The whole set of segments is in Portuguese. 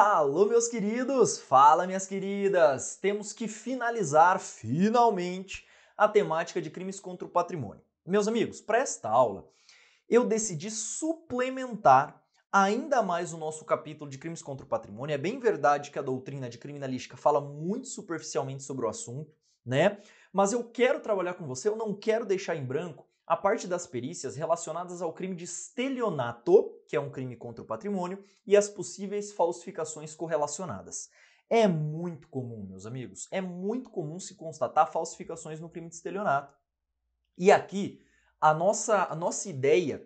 Alô, meus queridos! Fala, minhas queridas! Temos que finalizar, finalmente, a temática de crimes contra o patrimônio. Meus amigos, para esta aula, eu decidi suplementar ainda mais o nosso capítulo de crimes contra o patrimônio. É bem verdade que a doutrina de criminalística fala muito superficialmente sobre o assunto, né? Mas eu quero trabalhar com você, eu não quero deixar em branco a parte das perícias relacionadas ao crime de estelionato, que é um crime contra o patrimônio, e as possíveis falsificações correlacionadas. É muito comum, meus amigos, é muito comum se constatar falsificações no crime de estelionato. E aqui, a nossa, a nossa ideia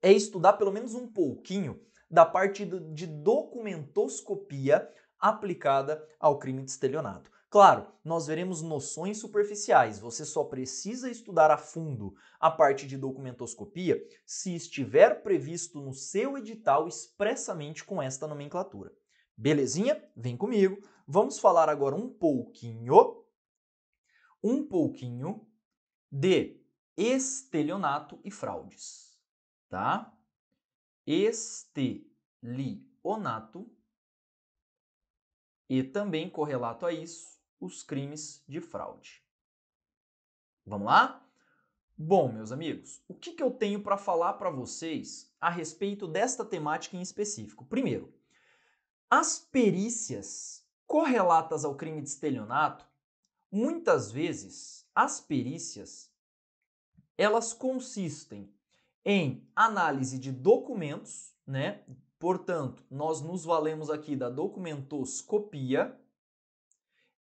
é estudar pelo menos um pouquinho da parte de documentoscopia aplicada ao crime de estelionato. Claro, nós veremos noções superficiais, você só precisa estudar a fundo a parte de documentoscopia se estiver previsto no seu edital expressamente com esta nomenclatura. Belezinha? Vem comigo. Vamos falar agora um pouquinho um pouquinho de estelionato e fraudes, tá? Estelionato e também correlato a isso, os crimes de fraude. Vamos lá? Bom, meus amigos, o que, que eu tenho para falar para vocês a respeito desta temática em específico? Primeiro, as perícias correlatas ao crime de estelionato, muitas vezes as perícias elas consistem em análise de documentos, né? Portanto, nós nos valemos aqui da documentoscopia,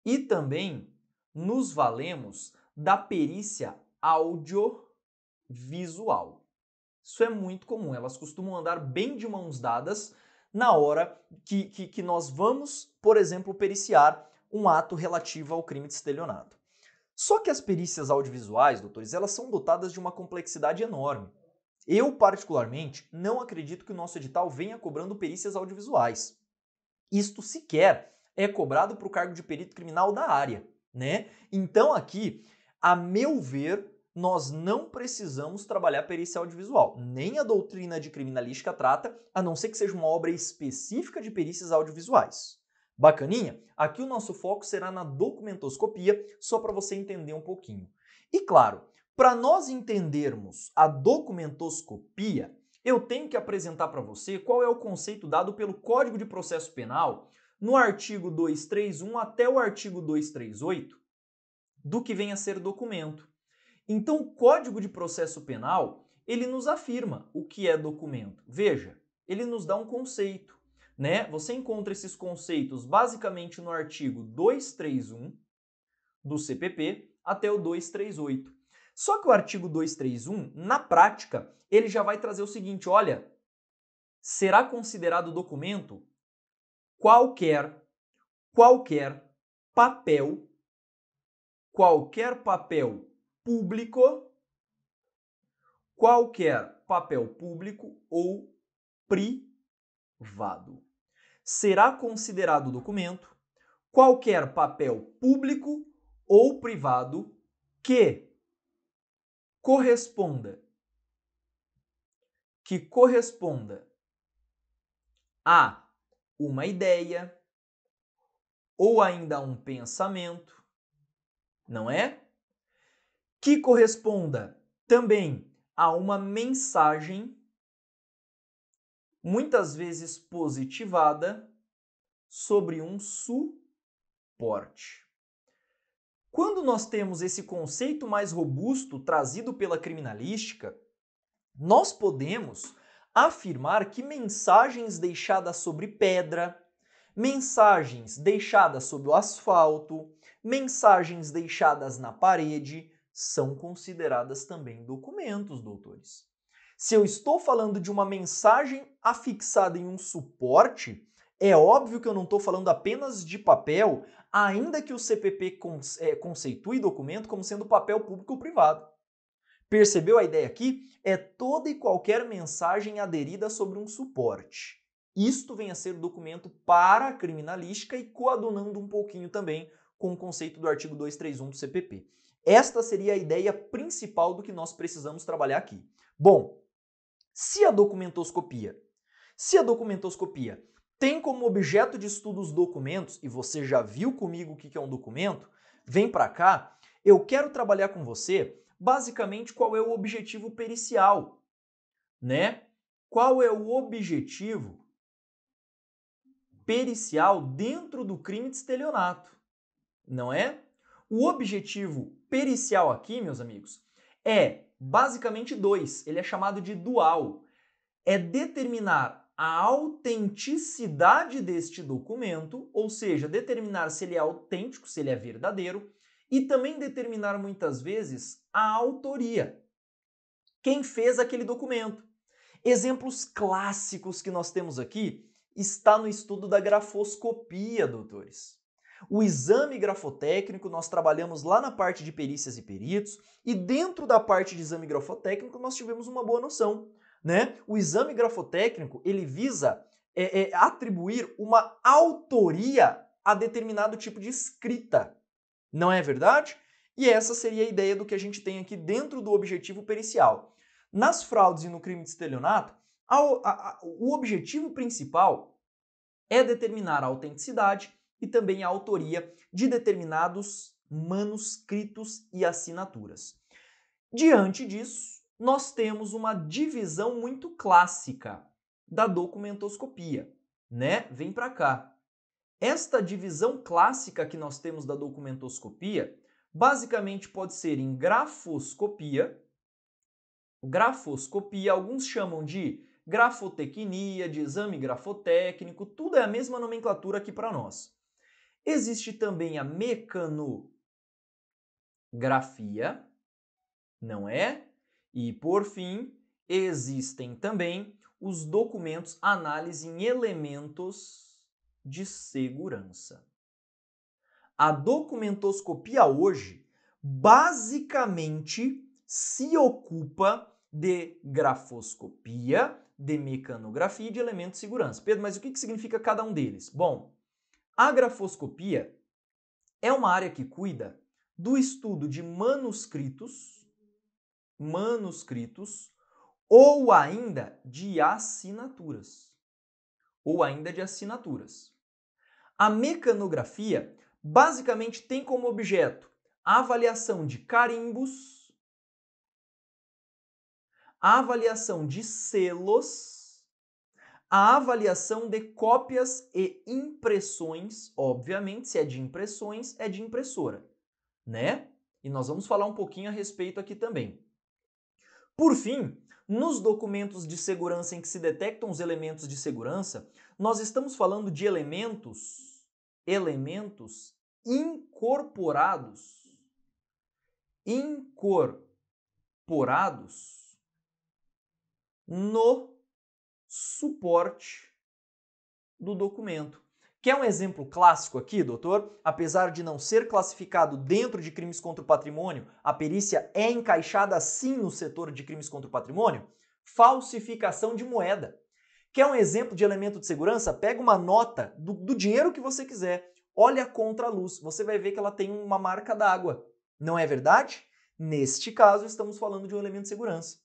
e também nos valemos da perícia audiovisual. Isso é muito comum, elas costumam andar bem de mãos dadas na hora que, que, que nós vamos, por exemplo, periciar um ato relativo ao crime de estelionato. Só que as perícias audiovisuais, doutores, elas são dotadas de uma complexidade enorme. Eu, particularmente, não acredito que o nosso edital venha cobrando perícias audiovisuais. Isto sequer é cobrado para o cargo de perito criminal da área, né? Então aqui, a meu ver, nós não precisamos trabalhar perícia audiovisual. Nem a doutrina de criminalística trata, a não ser que seja uma obra específica de perícias audiovisuais. Bacaninha? Aqui o nosso foco será na documentoscopia, só para você entender um pouquinho. E claro, para nós entendermos a documentoscopia, eu tenho que apresentar para você qual é o conceito dado pelo Código de Processo Penal no artigo 231 até o artigo 238 do que vem a ser documento. Então, o Código de Processo Penal, ele nos afirma o que é documento. Veja, ele nos dá um conceito, né? Você encontra esses conceitos basicamente no artigo 231 do CPP até o 238. Só que o artigo 231, na prática, ele já vai trazer o seguinte, olha, será considerado documento qualquer, qualquer papel, qualquer papel público, qualquer papel público ou privado. Será considerado documento qualquer papel público ou privado que corresponda que corresponda a uma ideia ou ainda um pensamento, não é? Que corresponda também a uma mensagem, muitas vezes positivada, sobre um suporte. Quando nós temos esse conceito mais robusto trazido pela criminalística, nós podemos afirmar que mensagens deixadas sobre pedra, mensagens deixadas sobre o asfalto, mensagens deixadas na parede são consideradas também documentos, doutores. Se eu estou falando de uma mensagem afixada em um suporte, é óbvio que eu não estou falando apenas de papel, ainda que o CPP é, conceitue documento como sendo papel público ou privado. Percebeu a ideia aqui? É toda e qualquer mensagem aderida sobre um suporte. Isto vem a ser documento para a criminalística e coadunando um pouquinho também com o conceito do artigo 231 do CPP. Esta seria a ideia principal do que nós precisamos trabalhar aqui. Bom, se a documentoscopia, se a documentoscopia tem como objeto de estudo os documentos, e você já viu comigo o que é um documento, vem para cá, eu quero trabalhar com você basicamente qual é o objetivo pericial, né? Qual é o objetivo pericial dentro do crime de estelionato, não é? O objetivo pericial aqui, meus amigos, é basicamente dois. Ele é chamado de dual. É determinar a autenticidade deste documento, ou seja, determinar se ele é autêntico, se ele é verdadeiro, e também determinar muitas vezes a autoria. Quem fez aquele documento? Exemplos clássicos que nós temos aqui está no estudo da grafoscopia, doutores. O exame grafotécnico nós trabalhamos lá na parte de perícias e peritos, e dentro da parte de exame grafotécnico nós tivemos uma boa noção. Né? O exame grafotécnico ele visa é, é, atribuir uma autoria a determinado tipo de escrita. Não é verdade? E essa seria a ideia do que a gente tem aqui dentro do objetivo pericial. Nas fraudes e no crime de estelionato, a, a, a, o objetivo principal é determinar a autenticidade e também a autoria de determinados manuscritos e assinaturas. Diante disso, nós temos uma divisão muito clássica da documentoscopia, né? Vem para cá. Esta divisão clássica que nós temos da documentoscopia basicamente pode ser em grafoscopia. Grafoscopia, alguns chamam de grafotecnia, de exame grafotécnico, tudo é a mesma nomenclatura aqui para nós. Existe também a mecanografia, não é? E por fim, existem também os documentos análise em elementos de segurança. A documentoscopia hoje basicamente se ocupa de grafoscopia, de mecanografia e de elementos de segurança. Pedro, mas o que, significa cada um deles? Bom, a grafoscopia é uma área que cuida do estudo de manuscritos, manuscritos ou ainda de assinaturas, ou ainda de assinaturas. A mecanografia basicamente tem como objeto a avaliação de carimbos, a avaliação de selos, a avaliação de cópias e impressões, obviamente, se é de impressões, é de impressora, né? E nós vamos falar um pouquinho a respeito aqui também. Por fim, nos documentos de segurança em que se detectam os elementos de segurança, nós estamos falando de elementos, elementos incorporados, incorporados no suporte do documento. Quer um exemplo clássico aqui, doutor? Apesar de não ser classificado dentro de crimes contra o patrimônio, a perícia é encaixada sim no setor de crimes contra o patrimônio? Falsificação de moeda. Quer um exemplo de elemento de segurança? Pega uma nota do, do dinheiro que você quiser Olha contra a luz, você vai ver que ela tem uma marca d'água. Não é verdade? Neste caso, estamos falando de um elemento de segurança.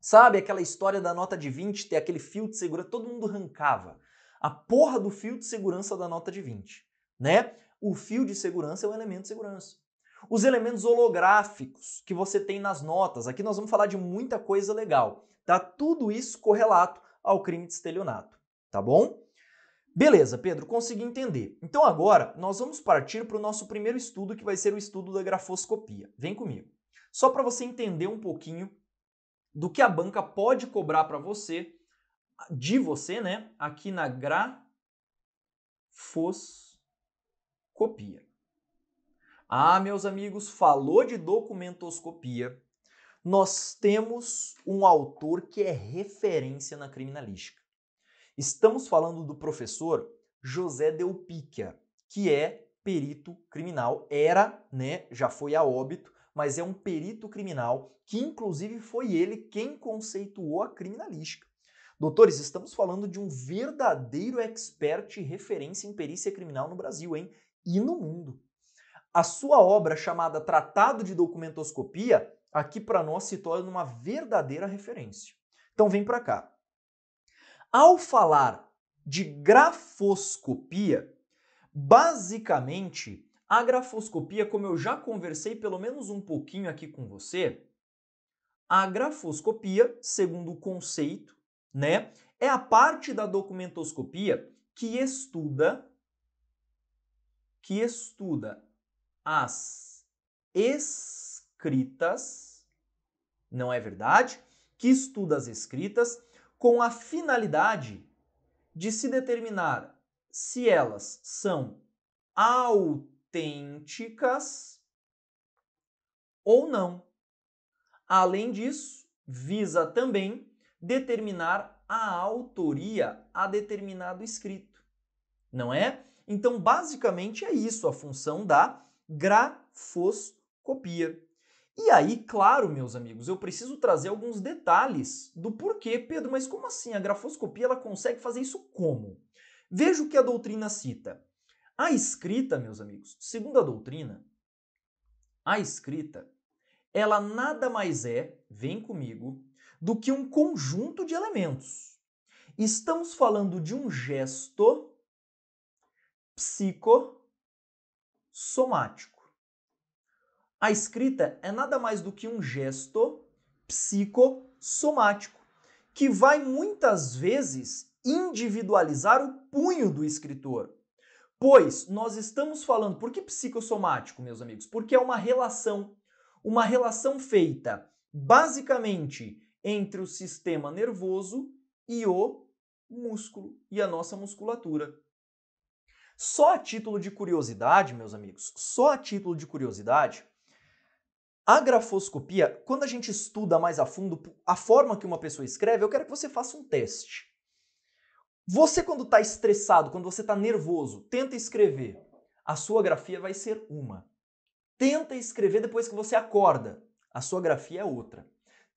Sabe aquela história da nota de 20 ter aquele fio de segurança? Todo mundo arrancava a porra do fio de segurança da nota de 20, né? O fio de segurança é um elemento de segurança. Os elementos holográficos que você tem nas notas, aqui nós vamos falar de muita coisa legal, tá? Tudo isso correlato ao crime de estelionato, tá bom? Beleza, Pedro, consegui entender. Então agora nós vamos partir para o nosso primeiro estudo, que vai ser o estudo da grafoscopia. Vem comigo. Só para você entender um pouquinho do que a banca pode cobrar para você, de você, né, aqui na grafoscopia. Ah, meus amigos, falou de documentoscopia. Nós temos um autor que é referência na criminalística. Estamos falando do professor José Delpicchia, que é perito criminal. Era, né? Já foi a óbito, mas é um perito criminal que, inclusive, foi ele quem conceituou a criminalística. Doutores, estamos falando de um verdadeiro expert e referência em perícia criminal no Brasil, hein? E no mundo. A sua obra chamada Tratado de Documentoscopia, aqui para nós se torna uma verdadeira referência. Então vem para cá. Ao falar de grafoscopia, basicamente, a grafoscopia, como eu já conversei pelo menos um pouquinho aqui com você, a grafoscopia, segundo o conceito, né, é a parte da documentoscopia que estuda que estuda as escritas, não é verdade? Que estuda as escritas com a finalidade de se determinar se elas são autênticas ou não. Além disso, visa também determinar a autoria a determinado escrito, não é? Então, basicamente é isso a função da grafoscopia. E aí, claro, meus amigos, eu preciso trazer alguns detalhes do porquê, Pedro, mas como assim? A grafoscopia ela consegue fazer isso como? Veja o que a doutrina cita. A escrita, meus amigos, segundo a doutrina, a escrita, ela nada mais é, vem comigo, do que um conjunto de elementos. Estamos falando de um gesto psicossomático. A escrita é nada mais do que um gesto psicossomático, que vai muitas vezes individualizar o punho do escritor. Pois nós estamos falando, por que psicossomático, meus amigos? Porque é uma relação, uma relação feita basicamente entre o sistema nervoso e o músculo e a nossa musculatura. Só a título de curiosidade, meus amigos, só a título de curiosidade, a grafoscopia, quando a gente estuda mais a fundo a forma que uma pessoa escreve, eu quero que você faça um teste. Você, quando está estressado, quando você está nervoso, tenta escrever. A sua grafia vai ser uma. Tenta escrever depois que você acorda. A sua grafia é outra.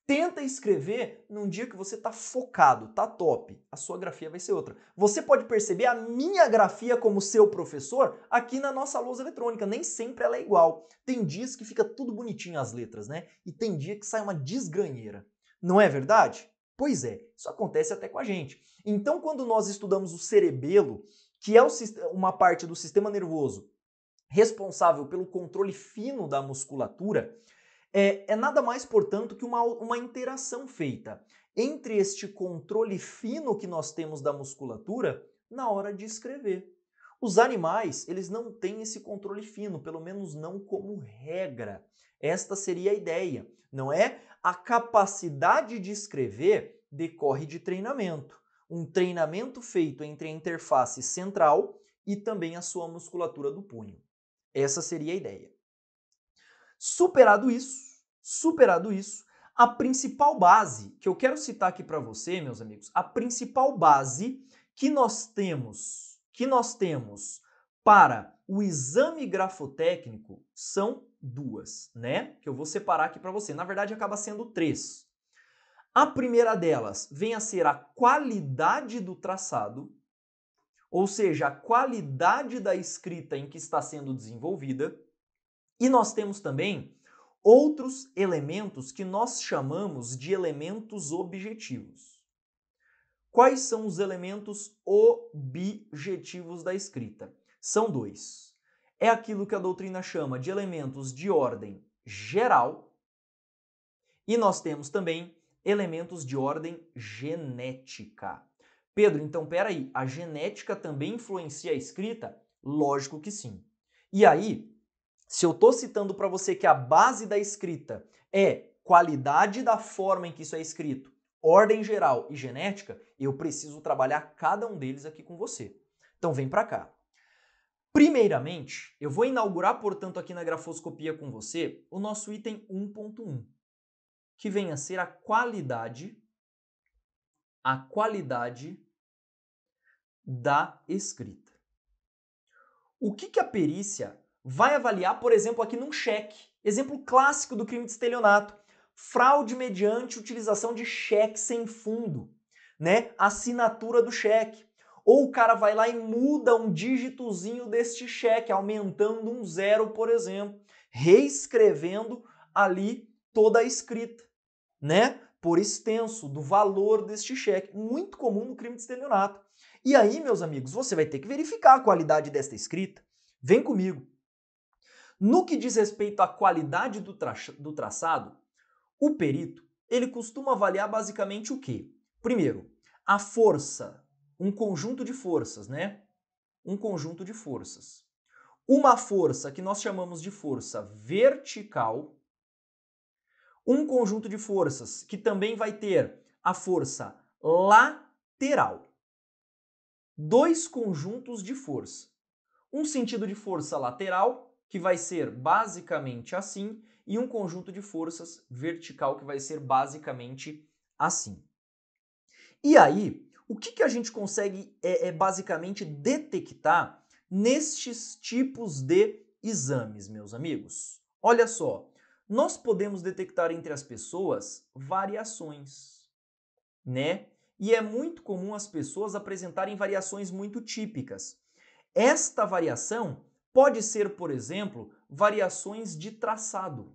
Tenta escrever num dia que você tá focado, tá top. A sua grafia vai ser outra. Você pode perceber a minha grafia como seu professor aqui na nossa lousa eletrônica. Nem sempre ela é igual. Tem dias que fica tudo bonitinho as letras, né? E tem dia que sai uma desgranheira. Não é verdade? Pois é, isso acontece até com a gente. Então, quando nós estudamos o cerebelo, que é o, uma parte do sistema nervoso responsável pelo controle fino da musculatura, é, é nada mais, portanto, que uma, uma interação feita entre este controle fino que nós temos da musculatura na hora de escrever. Os animais, eles não têm esse controle fino, pelo menos não como regra. Esta seria a ideia, não é? A capacidade de escrever decorre de treinamento. Um treinamento feito entre a interface central e também a sua musculatura do punho. Essa seria a ideia. Superado isso, superado isso, a principal base que eu quero citar aqui para você, meus amigos, a principal base que nós temos, que nós temos para o exame grafotécnico são duas, né? Que eu vou separar aqui para você. Na verdade, acaba sendo três. A primeira delas vem a ser a qualidade do traçado, ou seja, a qualidade da escrita em que está sendo desenvolvida. E nós temos também outros elementos que nós chamamos de elementos objetivos. Quais são os elementos objetivos da escrita? São dois. É aquilo que a doutrina chama de elementos de ordem geral, e nós temos também elementos de ordem genética. Pedro, então peraí, a genética também influencia a escrita? Lógico que sim. E aí, se eu estou citando para você que a base da escrita é qualidade da forma em que isso é escrito, ordem geral e genética, eu preciso trabalhar cada um deles aqui com você. Então vem para cá. Primeiramente, eu vou inaugurar, portanto, aqui na grafoscopia com você, o nosso item 1.1, que vem a ser a qualidade a qualidade da escrita. O que, que a perícia vai avaliar, por exemplo, aqui num cheque. Exemplo clássico do crime de estelionato: fraude mediante utilização de cheque sem fundo, né? Assinatura do cheque. Ou o cara vai lá e muda um dígitozinho deste cheque, aumentando um zero, por exemplo, reescrevendo ali toda a escrita, né? Por extenso do valor deste cheque, muito comum no crime de estelionato. E aí, meus amigos, você vai ter que verificar a qualidade desta escrita. Vem comigo. No que diz respeito à qualidade do, tra do traçado, o perito ele costuma avaliar basicamente o quê? Primeiro, a força, um conjunto de forças, né? Um conjunto de forças. Uma força que nós chamamos de força vertical, um conjunto de forças que também vai ter a força lateral. Dois conjuntos de força. Um sentido de força lateral que vai ser basicamente assim, e um conjunto de forças vertical, que vai ser basicamente assim. E aí, o que, que a gente consegue é, é basicamente detectar nestes tipos de exames, meus amigos? Olha só, nós podemos detectar entre as pessoas variações, né? E é muito comum as pessoas apresentarem variações muito típicas. Esta variação Pode ser, por exemplo, variações de traçado.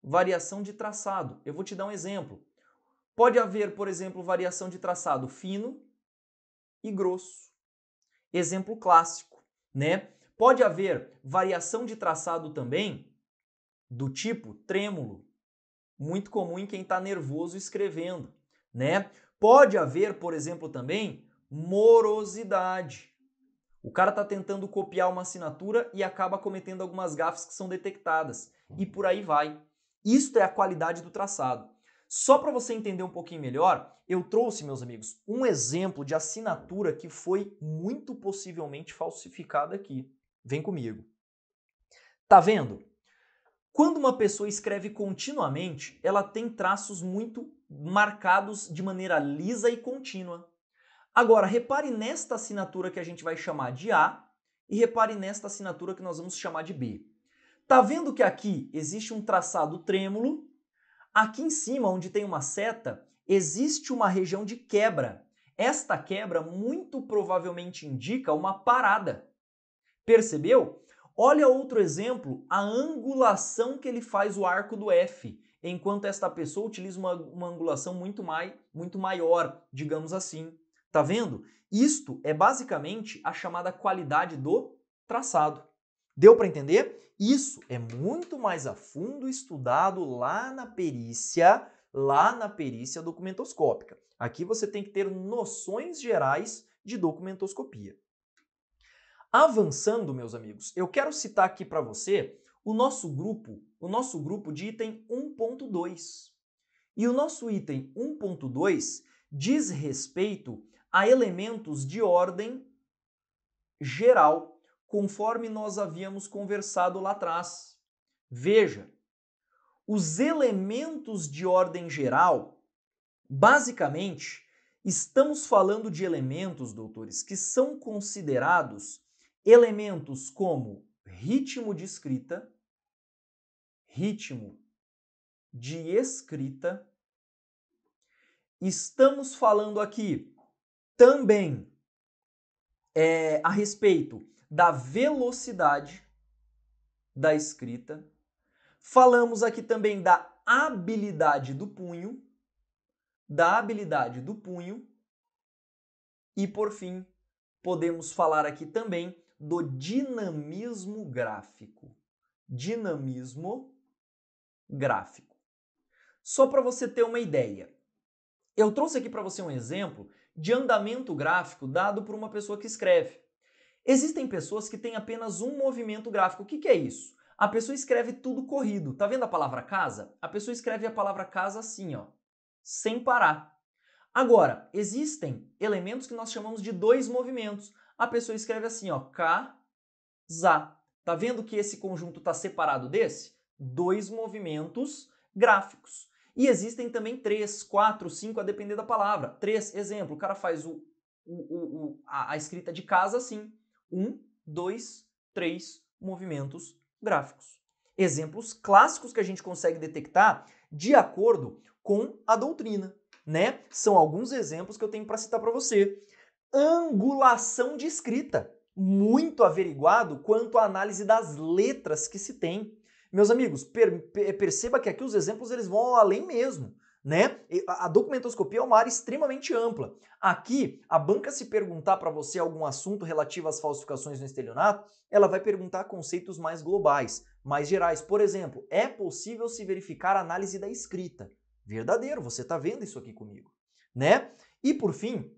Variação de traçado. Eu vou te dar um exemplo. Pode haver, por exemplo, variação de traçado fino e grosso. Exemplo clássico, né? Pode haver variação de traçado também do tipo trêmulo, muito comum em quem está nervoso escrevendo, né? Pode haver, por exemplo, também morosidade. O cara está tentando copiar uma assinatura e acaba cometendo algumas gafes que são detectadas. E por aí vai. Isto é a qualidade do traçado. Só para você entender um pouquinho melhor, eu trouxe, meus amigos, um exemplo de assinatura que foi muito possivelmente falsificada aqui. Vem comigo. Tá vendo? Quando uma pessoa escreve continuamente, ela tem traços muito marcados de maneira lisa e contínua. Agora, repare nesta assinatura que a gente vai chamar de A e repare nesta assinatura que nós vamos chamar de B. Tá vendo que aqui existe um traçado trêmulo? Aqui em cima, onde tem uma seta, existe uma região de quebra. Esta quebra muito provavelmente indica uma parada. Percebeu? Olha outro exemplo, a angulação que ele faz o arco do F, enquanto esta pessoa utiliza uma, uma angulação muito, mai, muito maior, digamos assim. Tá vendo? Isto é basicamente a chamada qualidade do traçado. Deu para entender? Isso é muito mais a fundo estudado lá na perícia, lá na perícia documentoscópica. Aqui você tem que ter noções gerais de documentoscopia. Avançando, meus amigos, eu quero citar aqui para você o nosso grupo, o nosso grupo de item 1.2. E o nosso item 1.2 diz respeito a elementos de ordem geral, conforme nós havíamos conversado lá atrás. Veja, os elementos de ordem geral, basicamente, estamos falando de elementos, doutores, que são considerados elementos como ritmo de escrita, ritmo de escrita. Estamos falando aqui também é, a respeito da velocidade da escrita. Falamos aqui também da habilidade do punho, da habilidade do punho. E por fim, podemos falar aqui também do dinamismo gráfico. Dinamismo gráfico. Só para você ter uma ideia, eu trouxe aqui para você um exemplo de andamento gráfico dado por uma pessoa que escreve. Existem pessoas que têm apenas um movimento gráfico. O que, que é isso? A pessoa escreve tudo corrido. Tá vendo a palavra casa? A pessoa escreve a palavra casa assim, ó, sem parar. Agora, existem elementos que nós chamamos de dois movimentos. A pessoa escreve assim, ó, casa. Tá vendo que esse conjunto está separado desse? Dois movimentos gráficos. E existem também três, quatro, cinco, a depender da palavra. Três, exemplo, o cara faz o, o, o a, a escrita de casa assim. Um, dois, três movimentos gráficos. Exemplos clássicos que a gente consegue detectar de acordo com a doutrina, né? São alguns exemplos que eu tenho para citar para você. Angulação de escrita, muito averiguado quanto à análise das letras que se tem. Meus amigos, per, per, perceba que aqui os exemplos eles vão além mesmo. Né? A documentoscopia é uma área extremamente ampla. Aqui, a banca se perguntar para você algum assunto relativo às falsificações no estelionato, ela vai perguntar conceitos mais globais, mais gerais. Por exemplo, é possível se verificar a análise da escrita? Verdadeiro, você está vendo isso aqui comigo, né? E por fim,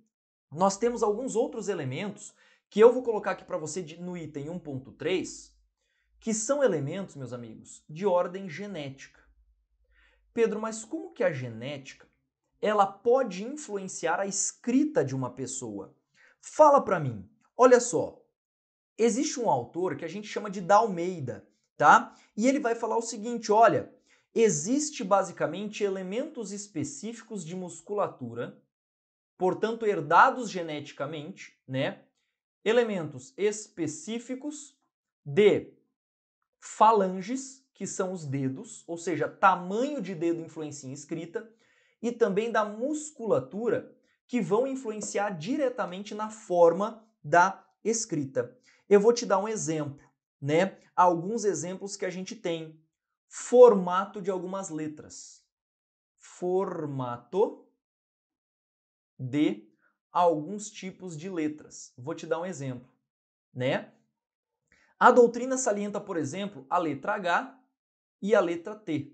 nós temos alguns outros elementos que eu vou colocar aqui para você no item 1.3, que são elementos, meus amigos, de ordem genética. Pedro, mas como que a genética ela pode influenciar a escrita de uma pessoa? Fala para mim. Olha só. Existe um autor que a gente chama de Dalmeida, tá? E ele vai falar o seguinte, olha, existe basicamente elementos específicos de musculatura, portanto herdados geneticamente, né? Elementos específicos de falanges, que são os dedos, ou seja, tamanho de dedo influencia em escrita, e também da musculatura, que vão influenciar diretamente na forma da escrita. Eu vou te dar um exemplo, né? Alguns exemplos que a gente tem. Formato de algumas letras. Formato de alguns tipos de letras. Vou te dar um exemplo, né? A doutrina salienta, por exemplo, a letra H e a letra T.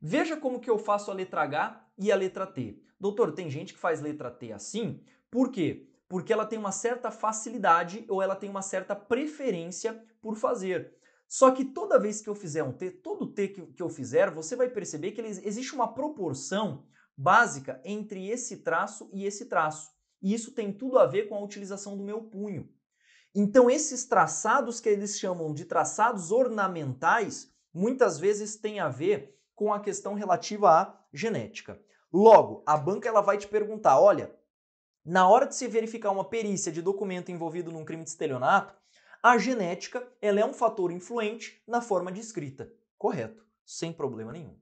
Veja como que eu faço a letra H e a letra T. Doutor, tem gente que faz letra T assim, por quê? Porque ela tem uma certa facilidade ou ela tem uma certa preferência por fazer. Só que toda vez que eu fizer um T, todo T que, eu fizer, você vai perceber que existe uma proporção básica entre esse traço e esse traço. E isso tem tudo a ver com a utilização do meu punho. Então, esses traçados que eles chamam de traçados ornamentais muitas vezes têm a ver com a questão relativa à genética. Logo, a banca ela vai te perguntar: olha, na hora de se verificar uma perícia de documento envolvido num crime de estelionato, a genética ela é um fator influente na forma de escrita. Correto, sem problema nenhum.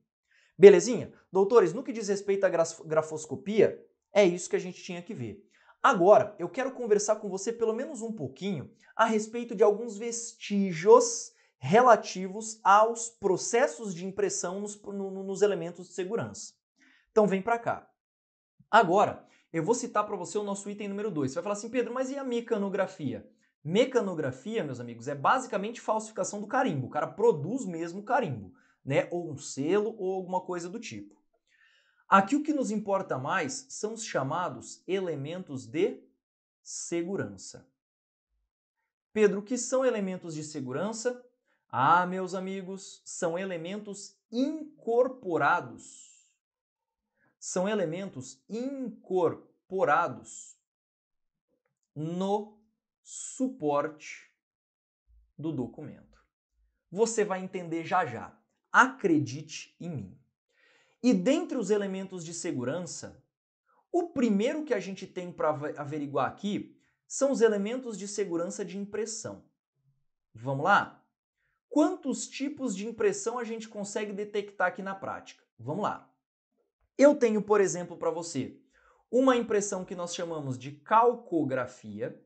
Belezinha? Doutores, no que diz respeito à grafoscopia, é isso que a gente tinha que ver. Agora, eu quero conversar com você pelo menos um pouquinho a respeito de alguns vestígios relativos aos processos de impressão nos, no, nos elementos de segurança. Então, vem para cá. Agora, eu vou citar para você o nosso item número 2. Você vai falar assim, Pedro, mas e a mecanografia? Mecanografia, meus amigos, é basicamente falsificação do carimbo. O cara produz mesmo carimbo, né? Ou um selo ou alguma coisa do tipo. Aqui o que nos importa mais são os chamados elementos de segurança. Pedro, o que são elementos de segurança? Ah, meus amigos, são elementos incorporados. São elementos incorporados no suporte do documento. Você vai entender já já. Acredite em mim. E dentre os elementos de segurança, o primeiro que a gente tem para averiguar aqui são os elementos de segurança de impressão. Vamos lá? Quantos tipos de impressão a gente consegue detectar aqui na prática? Vamos lá. Eu tenho, por exemplo, para você uma impressão que nós chamamos de calcografia,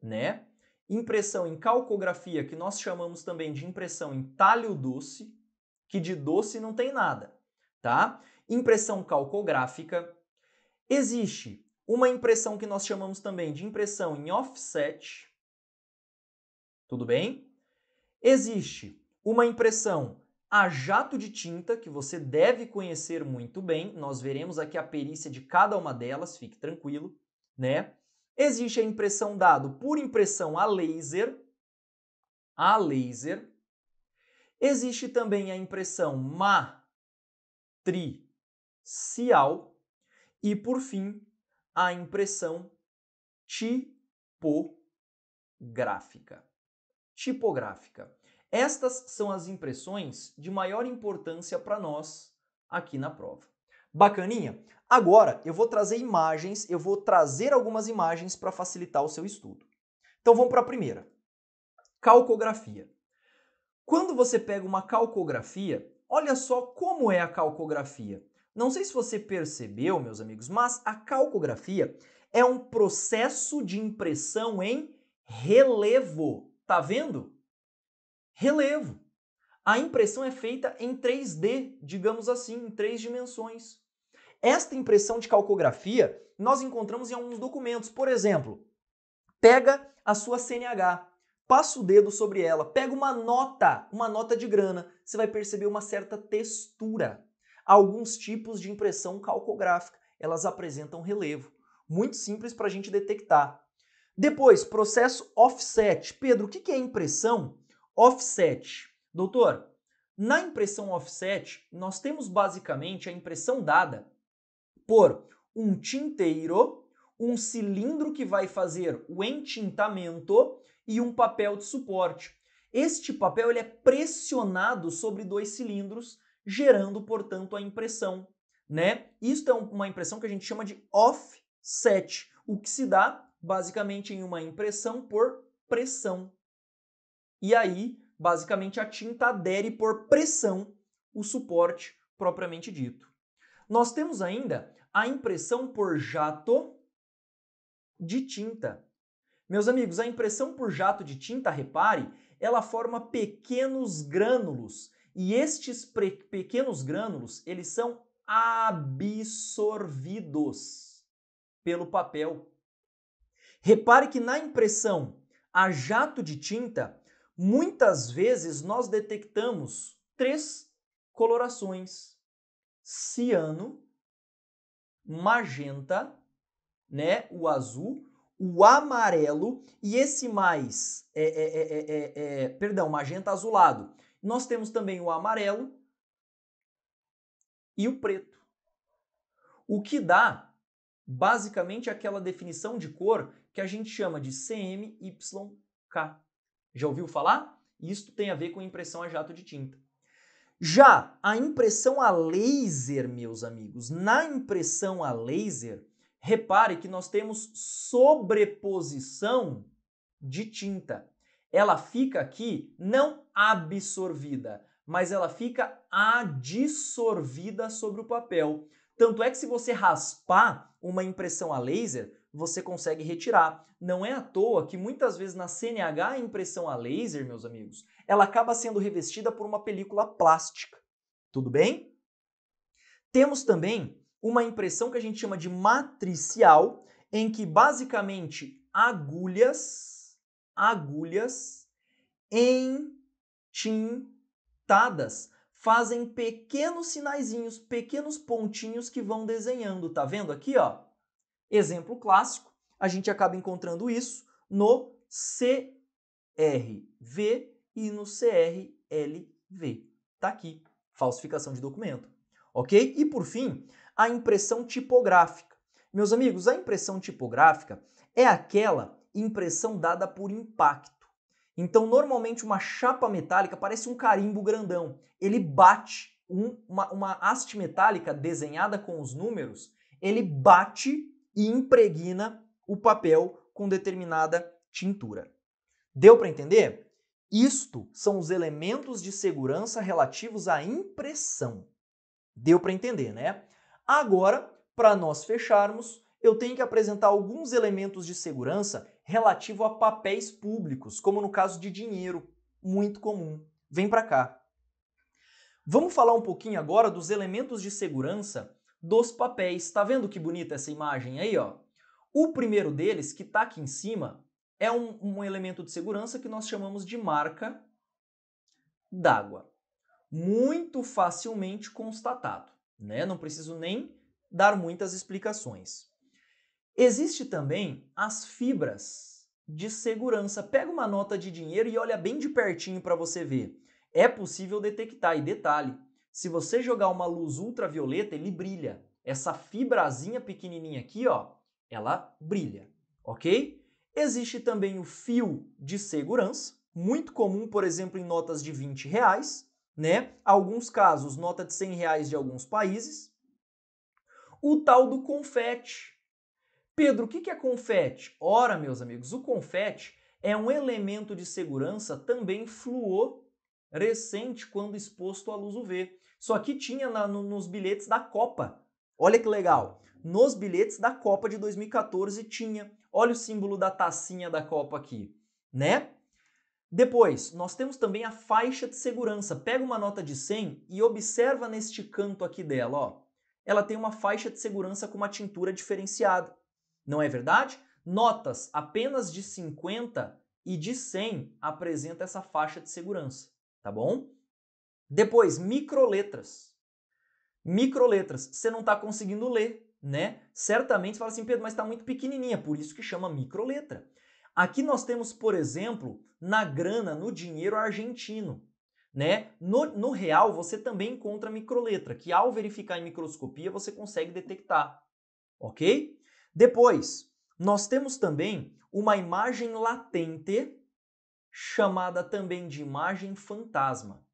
né? Impressão em calcografia, que nós chamamos também de impressão em talho doce, que de doce não tem nada tá? Impressão calcográfica. Existe uma impressão que nós chamamos também de impressão em offset. Tudo bem? Existe uma impressão a jato de tinta, que você deve conhecer muito bem. Nós veremos aqui a perícia de cada uma delas, fique tranquilo, né? Existe a impressão dado por impressão a laser, a laser. Existe também a impressão má tricial e, por fim, a impressão tipográfica. Tipográfica. Estas são as impressões de maior importância para nós aqui na prova. Bacaninha? Agora eu vou trazer imagens, eu vou trazer algumas imagens para facilitar o seu estudo. Então vamos para a primeira. Calcografia. Quando você pega uma calcografia, Olha só como é a calcografia. Não sei se você percebeu, meus amigos, mas a calcografia é um processo de impressão em relevo. Tá vendo? Relevo. A impressão é feita em 3D, digamos assim, em três dimensões. Esta impressão de calcografia nós encontramos em alguns documentos. Por exemplo, pega a sua CNH. Passa o dedo sobre ela, pega uma nota, uma nota de grana, você vai perceber uma certa textura. Alguns tipos de impressão calcográfica, elas apresentam relevo. Muito simples para a gente detectar. Depois, processo offset. Pedro, o que é impressão offset? Doutor, na impressão offset, nós temos basicamente a impressão dada por um tinteiro, um cilindro que vai fazer o entintamento e um papel de suporte. Este papel ele é pressionado sobre dois cilindros, gerando, portanto, a impressão. Né? Isto é uma impressão que a gente chama de offset, o que se dá basicamente em uma impressão por pressão. E aí, basicamente, a tinta adere por pressão o suporte propriamente dito. Nós temos ainda a impressão por jato de tinta. Meus amigos, a impressão por jato de tinta, repare, ela forma pequenos grânulos e estes pequenos grânulos, eles são absorvidos pelo papel. Repare que na impressão a jato de tinta, muitas vezes nós detectamos três colorações: ciano, magenta, né, o azul o amarelo e esse mais, é é é, é, é, é, perdão, magenta azulado. Nós temos também o amarelo e o preto. O que dá basicamente aquela definição de cor que a gente chama de CMYK. Já ouviu falar? Isto tem a ver com impressão a jato de tinta. Já a impressão a laser, meus amigos, na impressão a laser, repare que nós temos sobreposição de tinta. Ela fica aqui não absorvida, mas ela fica adsorvida sobre o papel. Tanto é que se você raspar uma impressão a laser, você consegue retirar. Não é à toa que muitas vezes na CNH a impressão a laser, meus amigos, ela acaba sendo revestida por uma película plástica. Tudo bem? Temos também uma impressão que a gente chama de matricial, em que basicamente agulhas, agulhas entintadas fazem pequenos sinaizinhos, pequenos pontinhos que vão desenhando, tá vendo aqui, ó? Exemplo clássico, a gente acaba encontrando isso no CRV e no CRLV. Tá aqui, falsificação de documento. OK? E por fim, a impressão tipográfica. Meus amigos, a impressão tipográfica é aquela impressão dada por impacto. Então, normalmente, uma chapa metálica parece um carimbo grandão. Ele bate um, uma, uma haste metálica desenhada com os números, ele bate e impregna o papel com determinada tintura. Deu para entender? Isto são os elementos de segurança relativos à impressão. Deu para entender, né? Agora, para nós fecharmos, eu tenho que apresentar alguns elementos de segurança relativo a papéis públicos, como no caso de dinheiro, muito comum. Vem para cá. Vamos falar um pouquinho agora dos elementos de segurança dos papéis. Tá vendo que bonita essa imagem aí, ó? O primeiro deles, que tá aqui em cima, é um, um elemento de segurança que nós chamamos de marca d'água. Muito facilmente constatado né? Não preciso nem dar muitas explicações. Existe também as fibras de segurança. Pega uma nota de dinheiro e olha bem de pertinho para você ver. É possível detectar e detalhe, se você jogar uma luz ultravioleta, ele brilha. Essa fibrazinha pequenininha aqui, ó, ela brilha, OK? Existe também o fio de segurança, muito comum, por exemplo, em notas de 20 reais, né? Alguns casos, nota de 100 reais de alguns países. O tal do confete. Pedro, o que é confete? Ora, meus amigos, o confete é um elemento de segurança também recente quando exposto à luz UV. Só que tinha na, no, nos bilhetes da Copa. Olha que legal. Nos bilhetes da Copa de 2014 tinha. Olha o símbolo da tacinha da Copa aqui, né? Depois, nós temos também a faixa de segurança. Pega uma nota de 100 e observa neste canto aqui dela, ó. Ela tem uma faixa de segurança com uma tintura diferenciada. Não é verdade? Notas apenas de 50 e de 100 apresenta essa faixa de segurança, tá bom? Depois, microletras. Microletras, você não está conseguindo ler, né? Certamente você fala assim, Pedro, mas está muito pequenininha, por isso que chama microletra. Aqui nós temos, por exemplo, na grana, no dinheiro argentino. Né? No, no real, você também encontra microletra, que ao verificar em microscopia você consegue detectar. Ok? Depois, nós temos também uma imagem latente, chamada também de imagem fantasma.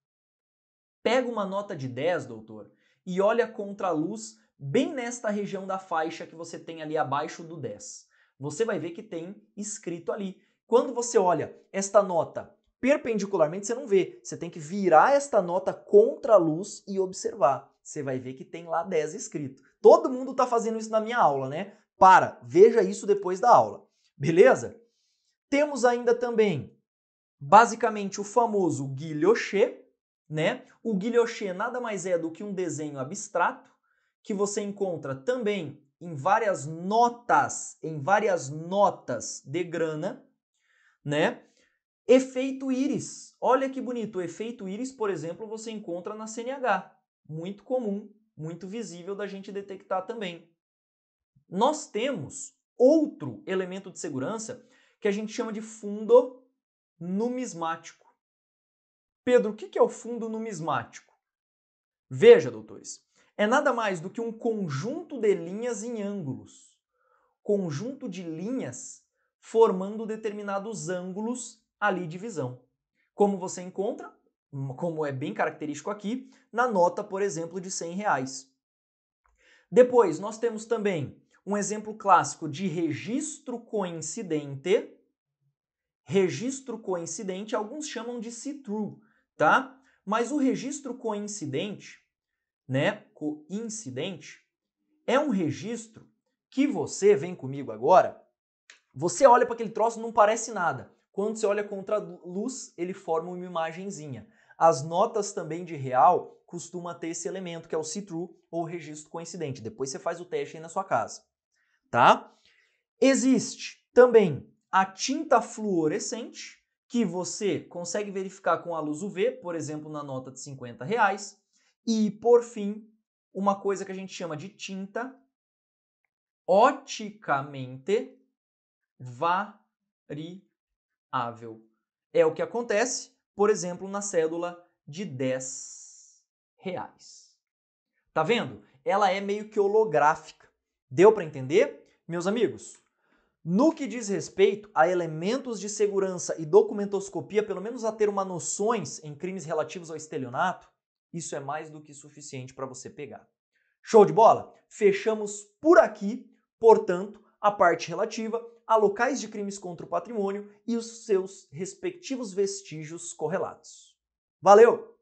Pega uma nota de 10, doutor, e olha contra a luz bem nesta região da faixa que você tem ali abaixo do 10 você vai ver que tem escrito ali. Quando você olha esta nota perpendicularmente, você não vê. Você tem que virar esta nota contra a luz e observar. Você vai ver que tem lá 10 escrito. Todo mundo está fazendo isso na minha aula, né? Para, veja isso depois da aula. Beleza? Temos ainda também, basicamente, o famoso guillochê, né? O guillochê nada mais é do que um desenho abstrato que você encontra também em várias notas, em várias notas de grana, né? Efeito íris. Olha que bonito, o efeito íris, por exemplo, você encontra na CNH, muito comum, muito visível da gente detectar também. Nós temos outro elemento de segurança que a gente chama de fundo numismático. Pedro, o que é o fundo numismático? Veja, doutores, é nada mais do que um conjunto de linhas em ângulos. Conjunto de linhas formando determinados ângulos ali de visão. Como você encontra, hum, como é bem característico aqui, na nota, por exemplo, de 100 reais. Depois, nós temos também um exemplo clássico de registro coincidente. Registro coincidente, alguns chamam de see-through, tá? Mas o registro coincidente, né? coincidente é um registro que você vem comigo agora. Você olha para aquele troço não parece nada. Quando você olha contra a luz, ele forma uma imagenzinha. As notas também de real costuma ter esse elemento que é o see ou registro coincidente. Depois você faz o teste aí na sua casa, tá? Existe também a tinta fluorescente que você consegue verificar com a luz UV, por exemplo, na nota de 50 reais. E por fim, uma coisa que a gente chama de tinta oticamente variável. É o que acontece, por exemplo, na cédula de 10 reais. Tá vendo? Ela é meio que holográfica. Deu para entender? Meus amigos, no que diz respeito a elementos de segurança e documentoscopia, pelo menos a ter uma noções em crimes relativos ao estelionato, isso é mais do que suficiente para você pegar. Show de bola? Fechamos por aqui, portanto, a parte relativa a locais de crimes contra o patrimônio e os seus respectivos vestígios correlatos. Valeu!